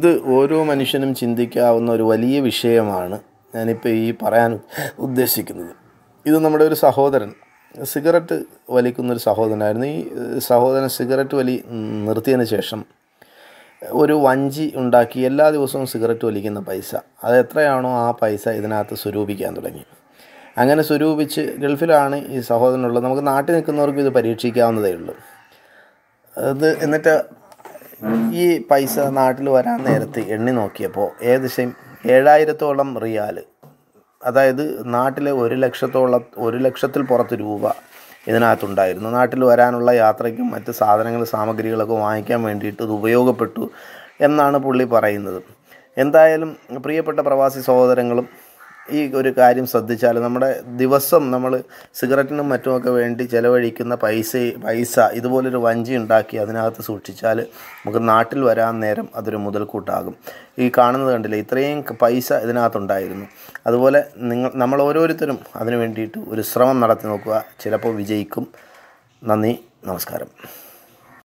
ഇത് ഓരോ മനുഷ്യനും ചിന്തിക്കാവുന്ന ഒരു വലിയ വിഷയമാണ് ഞാനിപ്പോൾ ഈ പറയാൻ ഉദ്ദേശിക്കുന്നത് ഇത് നമ്മുടെ ഒരു സഹോദരൻ സിഗരറ്റ് വലിക്കുന്ന ഒരു സഹോദരനായിരുന്നു ഈ സഹോദരൻ സിഗരറ്റ് വലി നിർത്തിയതിന് ശേഷം ഒരു വഞ്ചി ഉണ്ടാക്കി എല്ലാ ദിവസവും സിഗരറ്റ് വലിക്കുന്ന പൈസ അത് എത്രയാണോ ആ പൈസ ഇതിനകത്ത് സ്വരൂപിക്കാൻ തുടങ്ങി അങ്ങനെ സ്വരൂപിച്ച് ഗൾഫിലാണ് ഈ സഹോദരനുള്ളത് നമുക്ക് നാട്ടിൽ നിൽക്കുന്നവർക്കും ഇത് പരീക്ഷിക്കാവുന്നതേ ഉള്ളൂ അത് എന്നിട്ട് ഈ പൈസ നാട്ടിൽ വരാൻ നേരത്ത് എണ്ണി നോക്കിയപ്പോൾ ഏകദേശം ഏഴായിരത്തോളം റിയാൽ അതായത് നാട്ടിലെ ഒരു ലക്ഷത്തോളം ഒരു ലക്ഷത്തിൽ പുറത്ത് രൂപ ഇതിനകത്തുണ്ടായിരുന്നു നാട്ടിൽ വരാനുള്ള യാത്രയ്ക്കും മറ്റ് സാധനങ്ങൾ സാമഗ്രികളൊക്കെ വാങ്ങിക്കാൻ വേണ്ടിയിട്ട് ഇത് ഉപയോഗപ്പെട്ടു എന്നാണ് പുള്ളി പറയുന്നത് എന്തായാലും പ്രിയപ്പെട്ട പ്രവാസി സഹോദരങ്ങളും ഈ ഒരു കാര്യം ശ്രദ്ധിച്ചാൽ നമ്മുടെ ദിവസം നമ്മൾ സിഗരറ്റിനും മറ്റുമൊക്കെ വേണ്ടി ചിലവഴിക്കുന്ന പൈസ പൈസ ഇതുപോലൊരു വഞ്ചി ഉണ്ടാക്കി അതിനകത്ത് സൂക്ഷിച്ചാൽ നമുക്ക് നാട്ടിൽ വരാൻ നേരം അതൊരു മുതൽക്കൂട്ടാകും ഈ കാണുന്നത് കണ്ടില്ലേ ഇത്രയും പൈസ ഇതിനകത്തുണ്ടായിരുന്നു അതുപോലെ നിങ്ങൾ നമ്മൾ ഓരോരുത്തരും അതിനു വേണ്ടിയിട്ട് ഒരു ശ്രമം നടത്തി നോക്കുക ചിലപ്പോൾ വിജയിക്കും നന്ദി നമസ്കാരം